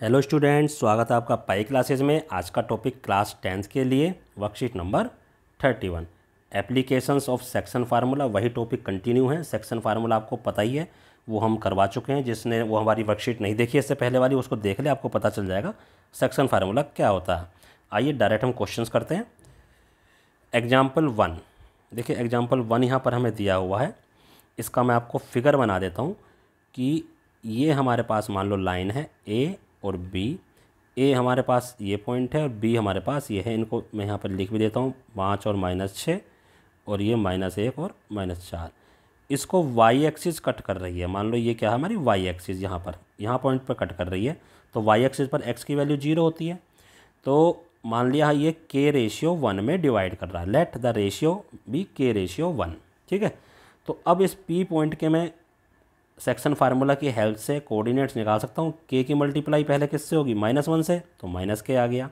hello students स्वागत है आपका पाई क्लासेस में आज का टॉपिक क्लास टेंथ के लिए worksheet number thirty one applications of section formula वही टॉपिक कंटिन्यू है सेक्शन फार्मूला आपको पता ही है वो हम करवा चुके हैं जिसने वो हमारी वर्कशीट नहीं देखी इससे पहले वाली उसको देख ले आपको पता चल जाएगा सेक्शन फार्मूला क्या होता है आइए डायरेक्ट हम क्वेश्चन करते हैं एग्जाम्पल वन देखिए एग्जाम्पल वन यहाँ पर हमें दिया हुआ है इसका मैं आपको फिगर बना देता हूँ कि ये हमारे पास मान लो लाइन है ए और बी ए हमारे पास ये पॉइंट है और बी हमारे पास ये है इनको मैं यहाँ पर लिख भी देता हूँ पाँच और माइनस छः और ये माइनस एक और माइनस चार इसको वाई एक्सिस कट कर रही है मान लो ये क्या है हमारी वाई एक्सिस यहाँ पर यहाँ पॉइंट पर कट कर रही है तो वाई एक्सिस पर एक्स की वैल्यू जीरो होती है तो मान लिया ये के रेशियो वन में डिवाइड कर रहा है लेट द रेशियो बी के रेशियो वन ठीक है तो अब इस पी पॉइंट के मैं सेक्शन फार्मूला की हेल्प से कोऑर्डिनेट्स निकाल सकता हूँ के की मल्टीप्लाई पहले किससे होगी माइनस वन से तो माइनस के आ गया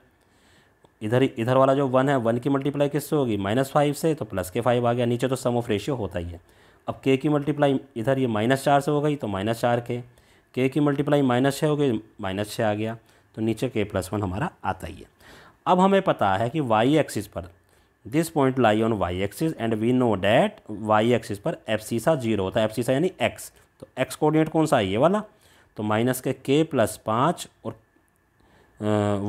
इधर इधर वाला जो वन है वन की मल्टीप्लाई किससे होगी माइनस फाइव से तो प्लस के फाइव आ गया नीचे तो सम ऑफ रेशियो होता ही है अब के की मल्टीप्लाई इधर ये माइनस चार से हो गई तो माइनस चार के के की मल्टीप्लाई माइनस छः हो गई माइनस छः आ गया तो नीचे के प्लस वन हमारा आता ही है अब हमें पता है कि वाई एक्सिस पर this point lie on Y axis and we know that Y axis पर एफ सीसा जीरो होता है एफ सीसा यानी एक्स तो एक्स कोऑर्डिनेट कौन सा है ये वाला तो माइनस के के प्लस पाँच और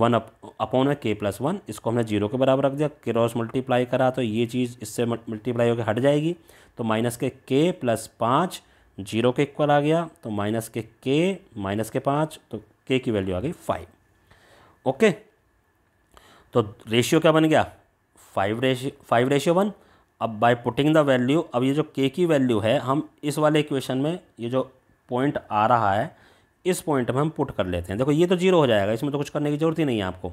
वन अप अपॉन में के प्लस वन इसको हमने जीरो के बराबर रख दिया क्रॉस मल्टीप्लाई करा तो ये चीज़ इससे मल्टीप्लाई होकर हट जाएगी तो माइनस के के प्लस पाँच जीरो के इक्वल आ गया तो माइनस के के माइनस के पाँच तो के की वैल्यू आ गई फाइव ओके तो रेशियो क्या बन गया five ratio five ratio one अब बाय पुटिंग द वैल्यू अब ये जो के की वैल्यू है हम इस वाले इक्वेशन में ये जो पॉइंट आ रहा है इस पॉइंट में हम पुट कर लेते हैं देखो ये तो जीरो हो जाएगा इसमें तो कुछ करने की ज़रूरत ही नहीं है आपको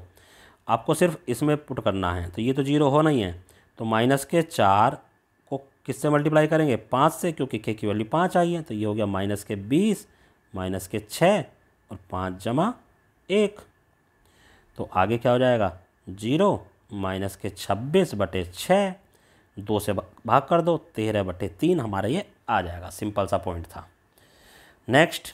आपको सिर्फ इसमें पुट करना है तो ये तो जीरो हो नहीं है तो माइनस के चार को किससे मल्टीप्लाई करेंगे पाँच से क्योंकि के की वैल्यू पाँच आई है तो ये हो गया माइनस के बीस माइनस के छः और पाँच जमा एक तो आगे क्या हो जाएगा जीरो माइनस के छब्बीस बटे छः दो से भाग कर दो तेरह बटे तीन हमारा ये आ जाएगा सिंपल सा पॉइंट था नेक्स्ट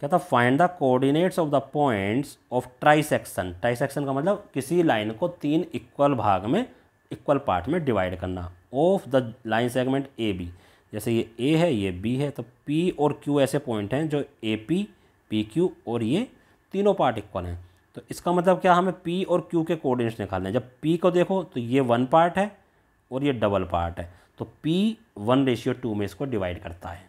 क्या था find the coordinates of the points of ट्राई सेक्शन ट्राई सेक्शन का मतलब किसी लाइन को तीन इक्वल भाग में इक्वल पार्ट में डिवाइड करना of the line segment A B जैसे ये ए है ये बी है तो पी और क्यू ऐसे पॉइंट हैं जो ए पी पी क्यू और ये तीनों पार्ट इक्वल हैं तो इसका मतलब क्या हमें पी और क्यू के कोऑर्डिनेट्स निकालने हैं जब पी को देखो तो ये वन पार्ट है और ये डबल पार्ट है तो पी वन रेशियो टू में इसको डिवाइड करता है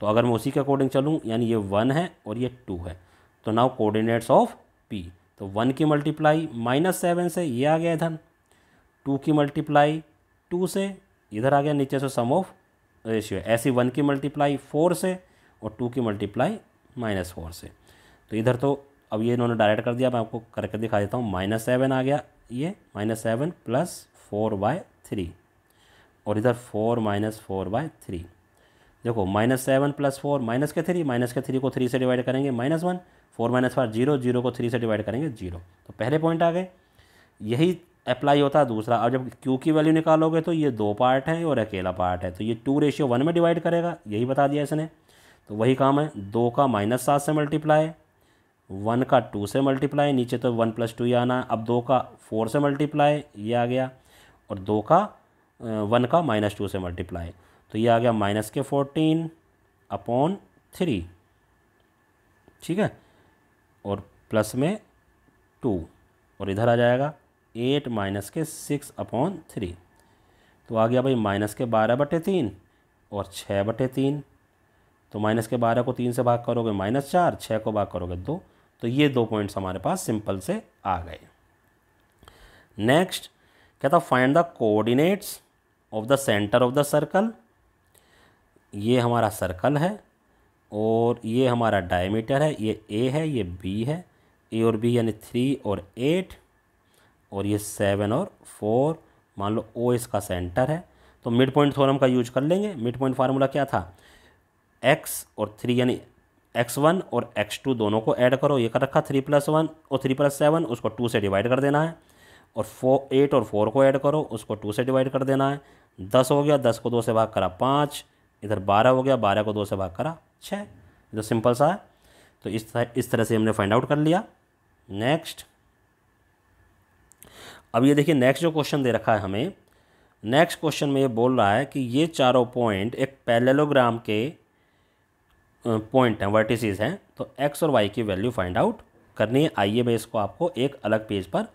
तो अगर मैं उसी के अकॉर्डिंग चलूँ यानी ये वन है और ये टू है तो नाउ कोऑर्डिनेट्स ऑफ पी तो वन की मल्टीप्लाई माइनस सेवन से ये आ गया इधर टू की मल्टीप्लाई टू से इधर आ गया नीचे से सम ऑफ रेशियो ऐसी वन की मल्टीप्लाई फोर से और टू की मल्टीप्लाई माइनस फोर से तो इधर तो अब ये इन्होंने डायरेक्ट कर दिया मैं आपको करके दिखा देता हूँ माइनस सेवन आ गया ये minus seven plus four by three और इधर four minus four by three देखो minus seven plus four minus के थ्री माइनस के थ्री को थ्री से डिवाइड करेंगे minus one four minus five zero zero को थ्री से डिवाइड करेंगे जीरो तो पहले पॉइंट आ गए यही अप्लाई होता है दूसरा अब जब क्यू की वैल्यू निकालोगे तो ये दो पार्ट है और अकेला पार्ट है तो ये टू रेशियो वन में डिवाइड करेगा यही बता दिया इसने तो वही काम है दो का माइनस सात से मल्टीप्लाई वन का टू से मल्टीप्लाई नीचे तो वन प्लस टू ही आना अब दो का फोर से मल्टीप्लाई ये आ गया और दो का वन का माइनस टू से मल्टीप्लाई तो ये आ गया माइनस के फोर्टीन अपॉन थ्री ठीक है और प्लस में टू और इधर आ जाएगा एट माइनस के सिक्स अपॉन थ्री तो आ गया भाई माइनस के बारह बटे तीन और छः बटे तीन तो माइनस के बारह को तीन से भाग करोगे माइनस चार छः को भाग करोगे दो तो ये दो पॉइंट्स हमारे पास सिंपल से आ गए नेक्स्ट कहता find the coordinates of the centre of the circle ये हमारा सर्कल है और ये हमारा डायमीटर है ये ए है ये बी है ए और बी यानी थ्री और एट और ये सेवन और फोर मान लो ओ इसका सेंटर है तो मिड पॉइंट थोरम का यूज कर लेंगे मिड पॉइंट फार्मूला क्या था एक्स और थ्री यानी एक्स वन और एक्स टू दोनों को ऐड करो ये कर रखा थ्री प्लस वन और थ्री प्लस सेवन उसको टू से डिवाइड कर देना है और फो एट और फोर को ऐड करो उसको टू से डिवाइड कर देना है दस हो गया दस को दो से भाग करा पाँच इधर बारह हो गया बारह को दो से भाग करा छः जो तो सिंपल सा है तो इस तरह इस तरह से हमने फाइंड आउट कर लिया नेक्स्ट अब ये देखिए नेक्स्ट जो क्वेश्चन दे रखा है हमें नेक्स्ट क्वेश्चन में ये बोल रहा है कि ये चारों पॉइंट एक पैलेलोग्राम के पॉइंट हैं वर्टिसेस हैं तो एक्स और वाई की वैल्यू फाइंड आउट करनी है आइए मैं इसको आपको एक अलग पेज पर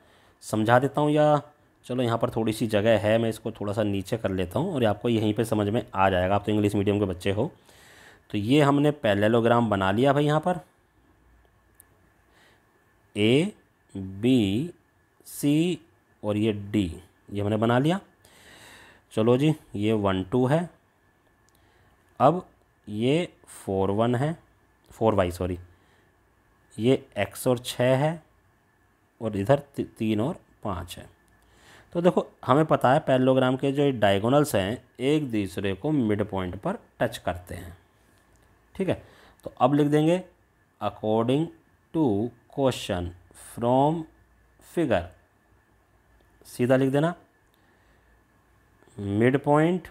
समझा देता हूँ या चलो यहाँ पर थोड़ी सी जगह है मैं इसको थोड़ा सा नीचे कर लेता हूँ और आपको यहीं पे समझ में आ जाएगा आप तो इंग्लिश मीडियम के बच्चे हो तो ये हमने पैलेलोग्राम बना लिया भाई यहाँ पर ए बी सी और ये डी ये हमने बना लिया चलो जी ये वन टू है अब ये फोर वन है फोर वाई सॉरी ये एक्स और छः है और इधर तीन और पाँच है तो देखो हमें पता है पैरलोग्राम के जो डायगोनल्स हैं एक दूसरे को मिड पॉइंट पर टच करते हैं ठीक है तो अब लिख देंगे according to question from figure सीधा लिख देना mid point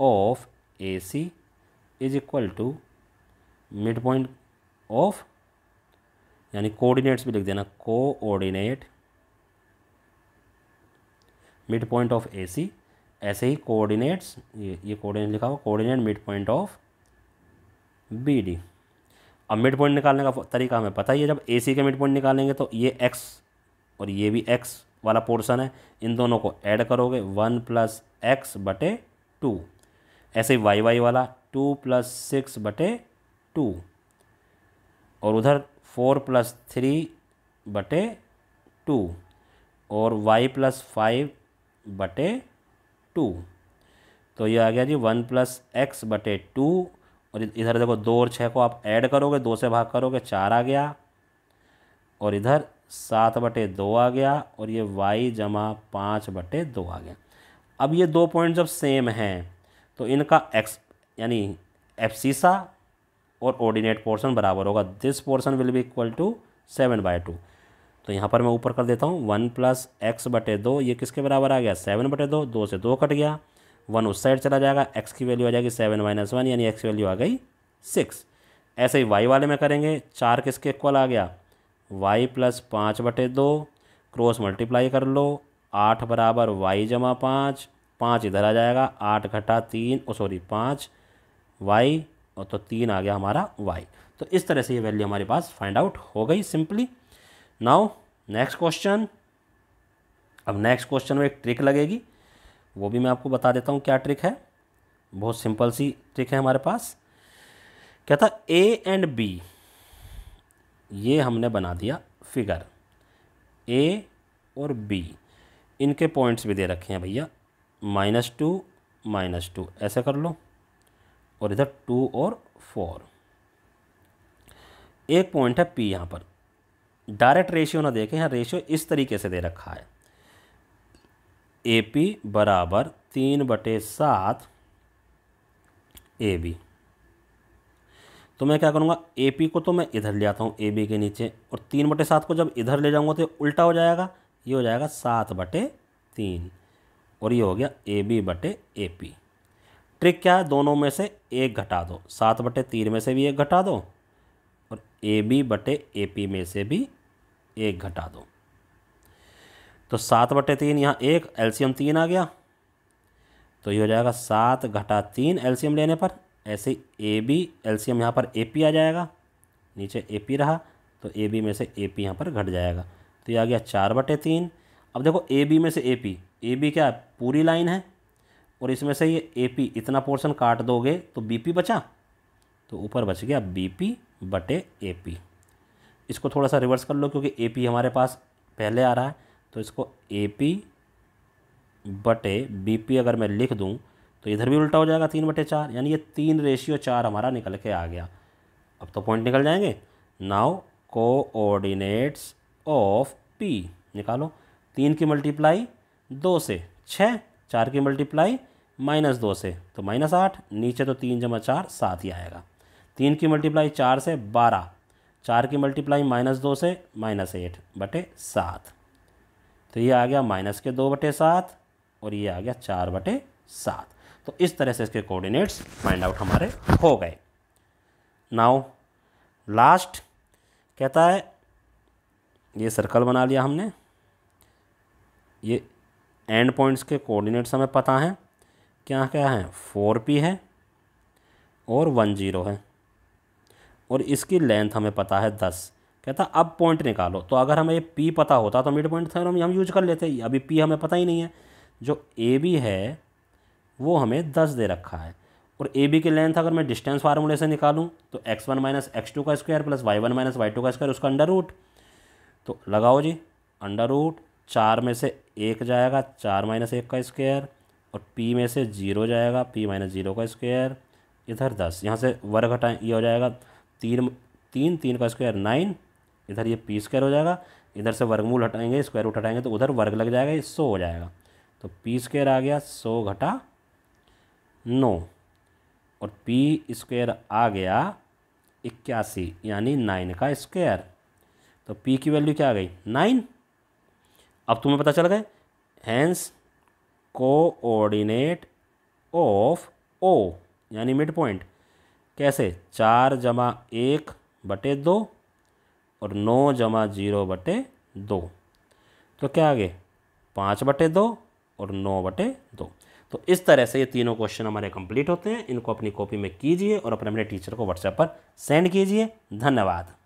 of A C is equal to mid point of यानी कोऑर्डिनेट्स भी लिख देना coordinate mid point of A C ऐसे ही कोऑर्डिनेट्स ये ये कोऑर्डिनेट लिखा हुआ coordinate mid point of B D अब मिड पॉइंट निकालने का तरीका हमें पता ही है जब ए सी के मिड पॉइंट निकालेंगे तो ये एक्स और ये भी एक्स वाला पोर्शन है इन दोनों को ऐड करोगे वन प्लस एक्स बटे टू ऐसे ही वाई वाई वाला टू प्लस सिक्स बटे टू और उधर फोर प्लस थ्री बटे टू और वाई प्लस फाइव बटे टू तो ये आ गया जी वन प्लस एक्स बटे टू और इधर देखो दो और छः को आप ऐड करोगे दो से भाग करोगे चार आ गया और इधर सात बटे दो आ गया और ये वाई जमा पाँच बटे दो आ गया अब ये दो पॉइंट जब सेम हैं तो इनका एक्स यानी एफ सीसा और ऑर्डिनेट पोर्सन बराबर होगा दिस पोर्सन विल भी equal to seven by two तो यहाँ पर मैं ऊपर कर देता हूँ वन प्लस एक्स बटे दो ये किसके बराबर आ गया सेवन बटे दो दो से दो कट गया वन उस साइड चला जाएगा एक्स की वैल्यू आ जाएगी सेवन माइनस वन यानी एक्स वैल्यू आ गई सिक्स ऐसे ही वाई वाले में करेंगे चार किसके इक्वल आ गया वाई प्लस पाँच बटे दो क्रॉस मल्टीप्लाई कर लो आठ बराबर वाई जमा पाँच पाँच इधर आ जाएगा आठ घटा तीन सॉरी पाँच वाई तो तीन आ गया हमारा वाई तो इस तरह से ये वैल्यू हमारे पास फाइंड आउट हो गई सिंपली नाउ नेक्स्ट क्वेश्चन अब नेक्स्ट क्वेश्चन में एक ट्रिक लगेगी वो भी मैं आपको बता देता हूँ क्या ट्रिक है बहुत सिंपल सी ट्रिक है हमारे पास क्या था ए एंड बी ये हमने बना दिया फिगर ए और बी इनके पॉइंट्स भी दे रखे हैं भैया माइनस टू माइनस टू ऐसे कर लो और इधर टू और फोर एक पॉइंट है पी यहाँ पर डायरेक्ट रेशियो ना देखें यहाँ रेशियो इस तरीके से दे रखा है ए पी बराबर तीन बटे सात ए बी तो मैं क्या करूँगा ए पी को तो मैं इधर ले आता हूँ ए बी के नीचे और तीन बटे सात को जब इधर ले जाऊँगा तो उल्टा हो जाएगा ये हो जाएगा सात बटे तीन और ये हो गया ए बी बटे ए पी ट्रिक क्या है दोनों में से एक घटा दो सात बटे तीन में से भी एक घटा दो और ए बी बटे ए पी में से भी एक घटा दो तो सात बटे तीन यहाँ एक एल्शियम तीन आ गया तो ये हो जाएगा सात घटा तीन एल्शियम लेने पर ऐसे ए बी एल्शियम यहाँ पर ए पी आ जाएगा नीचे ए पी रहा तो ए बी में से ए पी यहाँ पर घट जाएगा तो ये आ गया चार बटे तीन अब देखो ए बी में से ए पी ए बी क्या है पूरी लाइन है और इसमें से ये ए पी इतना पोर्शन काट दोगे तो बी पी बचा तो ऊपर बच गया बी पी बटे ए पी इसको थोड़ा सा रिवर्स कर लो क्योंकि ए पी हमारे पास पहले आ रहा है तो इसको ए पी बटे बी पी अगर मैं लिख दूँ तो इधर भी उल्टा हो जाएगा तीन बटे चार यानी ये तीन रेशियो चार हमारा निकल के आ गया अब तो पॉइंट निकल जाएंगे नाव कोऑर्डिनेट्स ऑफ पी निकालो तीन की मल्टीप्लाई दो से छः चार की मल्टीप्लाई माइनस दो से तो माइनस आठ नीचे तो तीन जमा चार सात ही आएगा तीन की मल्टीप्लाई चार से बारह चार की मल्टीप्लाई माइनस दो से माइनस एट बटे सात तो ये आ गया माइनस के दो बटे सात और ये आ गया चार बटे सात तो इस तरह से इसके कोऑर्डिनेट्स फाइंड आउट हमारे हो गए नाउ लास्ट कहता है ये सर्कल बना लिया हमने ये एंड पॉइंट्स के कोऑर्डिनेट्स हमें पता हैं क्या क्या है फोर पी है और वन जीरो है और इसकी लेंथ हमें पता है दस कहता अब पॉइंट निकालो तो अगर हमें पी पता होता तो मिड पॉइंट थ्योरम हम यूज कर लेते अभी पी हमें पता ही नहीं है जो ए बी है वो हमें दस दे रखा है और ए बी की लेंथ अगर मैं डिस्टेंस फार्मूले से निकालूं तो x one minus x two का square plus y one minus y two का स्क्वायर उसका अंडर रूट तो लगाओ जी अंडर रूट चार में से एक जाएगा चार माइनस एक का स्क्वायर और पी में से जीरो जाएगा पी माइनस जीरो का स्क्वायर इधर दस यहाँ से वर्ग हटाएं ये हो जाएगा तीन तीन तीन का स्क्वायर नाइन इधर ये पी स्क्वायर हो जाएगा इधर से वर्गमूल हटाएंगे स्क्वायर रूट हटाएंगे तो उधर वर्ग लग जाएगा ये सौ हो जाएगा तो पी स्क्वायर आ गया सौ घटा नौ और पी स्क्वायर आ गया इक्यासी यानी नाइन का स्क्वायर तो पी की वैल्यू क्या आ गई नाइन अब तुम्हें पता चल गए हैंस कोऑर्डिनेट ऑफ ओ यानी मिड पॉइंट कैसे चार जमा एक बटे दो और नौ जमा जीरो बटे दो तो क्या आगे पाँच बटे दो और नौ बटे दो तो इस तरह से ये तीनों क्वेश्चन हमारे कंप्लीट होते हैं इनको अपनी कॉपी में कीजिए और अपने अपने टीचर को व्हाट्सएप पर सेंड कीजिए धन्यवाद